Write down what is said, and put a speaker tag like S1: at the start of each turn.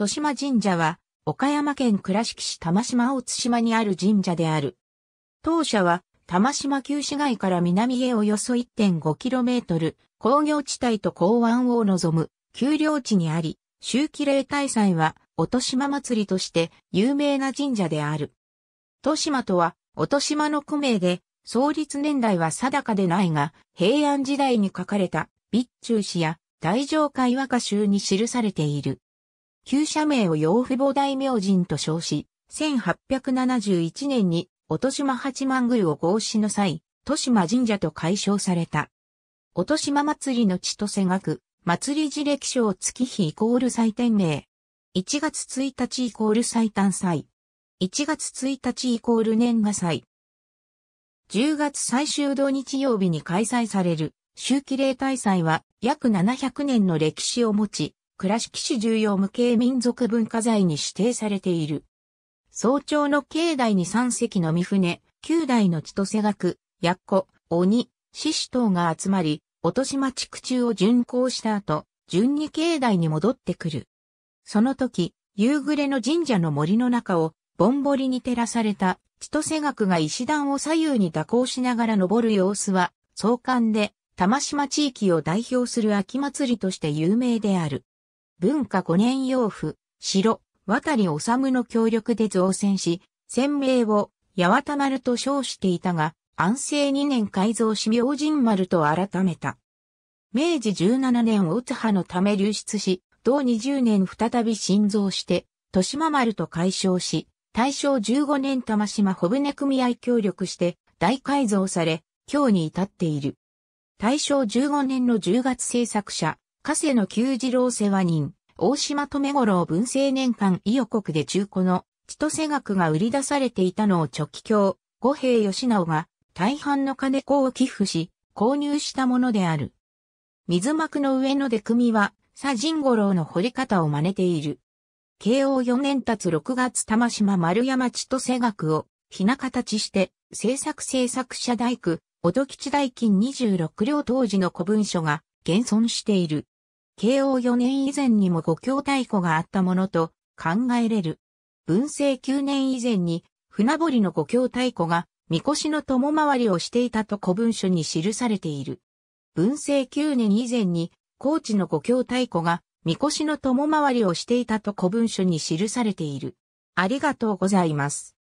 S1: 豊島神社は、岡山県倉敷市玉島大津島にある神社である。当社は、玉島旧市街から南へおよそ 1.5km、工業地帯と港湾を望む、丘陵地にあり、周期霊大祭は、おとしま祭りとして有名な神社である。豊島とは、おとしまの区名で、創立年代は定かでないが、平安時代に書かれた、備中詩や、大城会和歌集に記されている。旧社名を養父母大明神と称し、1871年に、おしま八幡宮を合祀の際、豊島神社と解消された。おしま祭りの地とせがく、祭り事歴を月日イコール祭典名。1月1日イコール祭誕祭。1月1日イコール年賀祭。10月最終土日曜日に開催される、秋季例大祭は約700年の歴史を持ち、倉敷市重要無形民族文化財に指定されている。早朝の境内に三隻の御船、九代の千歳学、ヤッコ、鬼、獅子等が集まり、落島地区中を巡行した後、順に境内に戻ってくる。その時、夕暮れの神社の森の中を、ぼんぼりに照らされた、千歳学が石段を左右に蛇行しながら登る様子は、壮観で、玉島地域を代表する秋祭りとして有名である。文化5年養父、城、渡り治の協力で造船し、船名を八幡丸と称していたが、安政2年改造し明神丸と改めた。明治17年大津波のため流出し、同20年再び新造して、豊島丸と改称し、大正15年玉島小舟組合協力して大改造され、今日に至っている。大正15年の10月制作者、加瀬の久次郎世話人、大島留五郎文政年間伊予国で中古の千歳学が売り出されていたのを直帰教、五平義直が大半の金子を寄付し、購入したものである。水幕の上の出組は、佐陣五郎の掘り方を真似ている。慶応四年たつ六月玉島丸山千歳学を、ひな形して、制作制作者大工、音吉大金26両当時の古文書が現存している。慶応4年以前にも五教太鼓があったものと考えれる。文政9年以前に船堀の五教太鼓が神輿の友回りをしていたと古文書に記されている。文政9年以前に高知の五教太鼓が神輿の友回りをしていたと古文書に記されている。ありがとうございます。